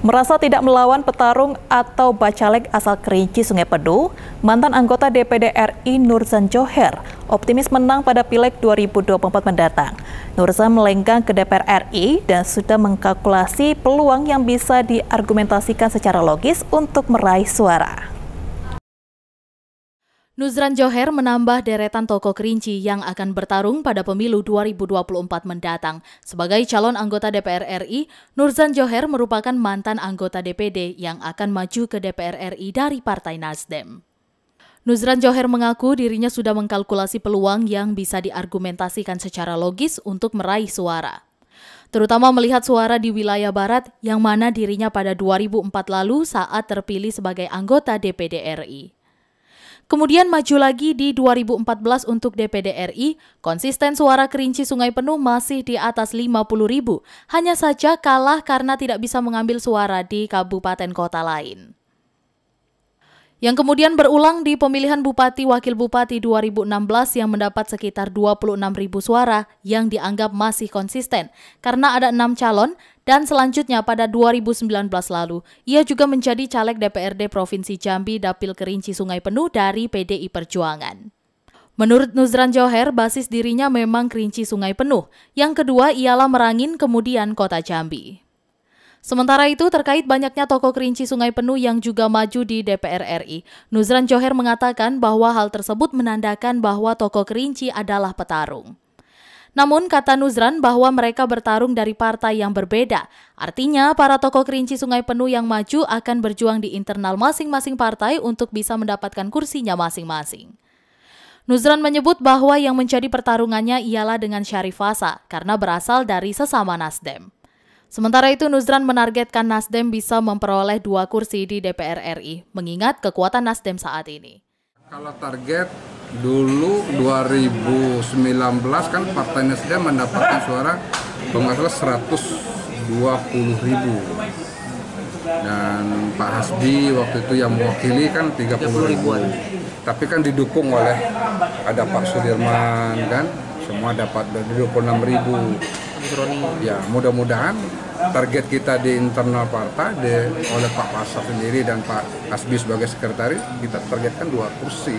Merasa tidak melawan petarung atau bacaleg asal Kerinci Sungai Pedu, mantan anggota DPD RI Nurzan Joher optimis menang pada Pileg 2024 mendatang. Nurzan melenggang ke DPR RI dan sudah mengkalkulasi peluang yang bisa diargumentasikan secara logis untuk meraih suara. Nuzran Joher menambah deretan tokoh kerinci yang akan bertarung pada pemilu 2024 mendatang. Sebagai calon anggota DPR RI, Nuzran Joher merupakan mantan anggota DPD yang akan maju ke DPR RI dari Partai Nasdem. Nuzran Joher mengaku dirinya sudah mengkalkulasi peluang yang bisa diargumentasikan secara logis untuk meraih suara terutama melihat suara di wilayah barat yang mana dirinya pada 2004 lalu saat terpilih sebagai anggota DPD RI. Kemudian maju lagi di 2014 untuk DPD RI, konsisten suara kerinci Sungai Penuh masih di atas 50 ribu. Hanya saja kalah karena tidak bisa mengambil suara di kabupaten kota lain yang kemudian berulang di pemilihan Bupati Wakil Bupati 2016 yang mendapat sekitar 26 ribu suara yang dianggap masih konsisten karena ada enam calon dan selanjutnya pada 2019 lalu ia juga menjadi caleg DPRD Provinsi Jambi Dapil Kerinci Sungai Penuh dari PDI Perjuangan. Menurut Nuzran Joher basis dirinya memang Kerinci Sungai Penuh. Yang kedua ialah Merangin kemudian Kota Jambi. Sementara itu, terkait banyaknya toko kerinci sungai penuh yang juga maju di DPR RI, Nuzran Joher mengatakan bahwa hal tersebut menandakan bahwa toko kerinci adalah petarung. Namun, kata Nuzran bahwa mereka bertarung dari partai yang berbeda. Artinya, para tokoh kerinci Sungai Penuh yang maju akan berjuang di internal masing-masing partai untuk bisa mendapatkan kursinya masing-masing. Nuzran menyebut bahwa yang menjadi pertarungannya ialah dengan Syarif Fasa karena berasal dari sesama Nasdem. Sementara itu Nuzran menargetkan Nasdem bisa memperoleh dua kursi di DPR RI, mengingat kekuatan Nasdem saat ini. Kalau target dulu 2019 kan Partai Nasdem mendapatkan suara kalau 120 ribu dan Pak Hasbi waktu itu yang mewakili kan 30 ribuan tapi kan didukung oleh ada Pak Sudirman kan semua dapat dari 26 ribu Mas Roni? Ya, mudah-mudahan target kita di internal partai di, oleh Pak Pasar sendiri dan Pak Asbi sebagai sekretaris kita targetkan dua kursi.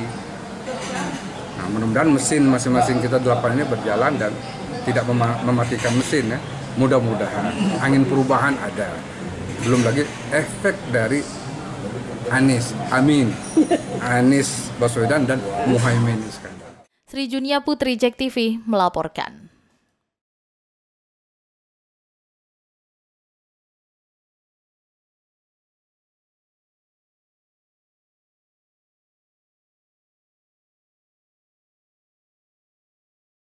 Nah, mudah-mudahan mesin masing-masing kita delapan ini berjalan dan tidak mema mematikan mesin ya. Mudah-mudahan angin perubahan ada. Belum lagi efek dari Anies, Amin, Anies Baswedan dan Muhaimin Iskandar. Sri Junia Putri Jek TV melaporkan.